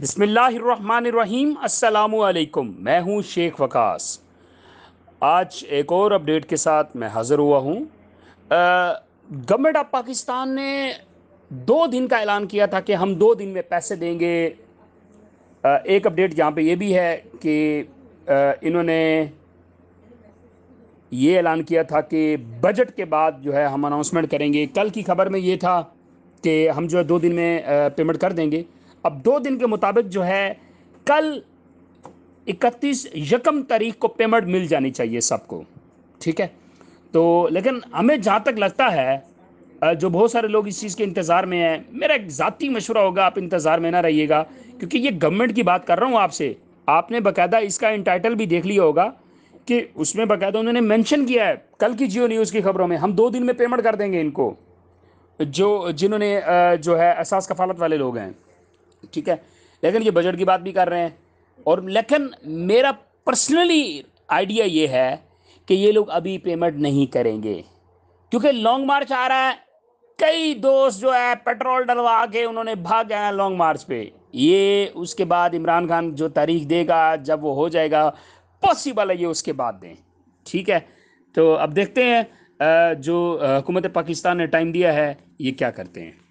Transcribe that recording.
बसमीम अल्लाम मैं हूं शेख वकास आज एक और अपडेट के साथ मैं हाज़िर हुआ हूं गवर्नमेंट ऑफ पाकिस्तान ने दो दिन का ऐलान किया था कि हम दो दिन में पैसे देंगे आ, एक अपडेट यहाँ पे ये भी है कि आ, इन्होंने ये ऐलान किया था कि बजट के बाद जो है हम अनाउंसमेंट करेंगे कल की खबर में ये था कि हम जो है दो दिन में पेमेंट कर देंगे अब दो दिन के मुताबिक जो है कल इकतीस यकम तारीख को पेमेंट मिल जानी चाहिए सबको ठीक है तो लेकिन हमें जहाँ तक लगता है जो बहुत सारे लोग इस चीज़ के इंतज़ार में हैं मेरा एक ज़ाती मशवरा होगा आप इंतज़ार में ना रहिएगा क्योंकि ये गवर्नमेंट की बात कर रहा हूँ आपसे आपने बाकायदा इसका इंटाइटल भी देख लिया होगा कि उसमें बाकायदा उन्होंने मेंशन किया है कल की जियो न्यूज़ की खबरों में हम दो दिन में पेमेंट कर देंगे इनको जो जिन्होंने जो है एहसास कफालत वाले लोग हैं ठीक है लेकिन ये बजट की बात भी कर रहे हैं और लेकिन मेरा पर्सनली आइडिया ये है कि ये लोग अभी पेमेंट नहीं करेंगे क्योंकि लॉन्ग मार्च आ रहा है कई दोस्त जो है पेट्रोल डलवा के उन्होंने भाग है लॉन्ग मार्च पे ये उसके बाद इमरान खान जो तारीख देगा जब वो हो जाएगा पॉसिबल है ये उसके बाद दें ठीक है तो अब देखते हैं जो हुकूमत पाकिस्तान ने टाइम दिया है ये क्या करते हैं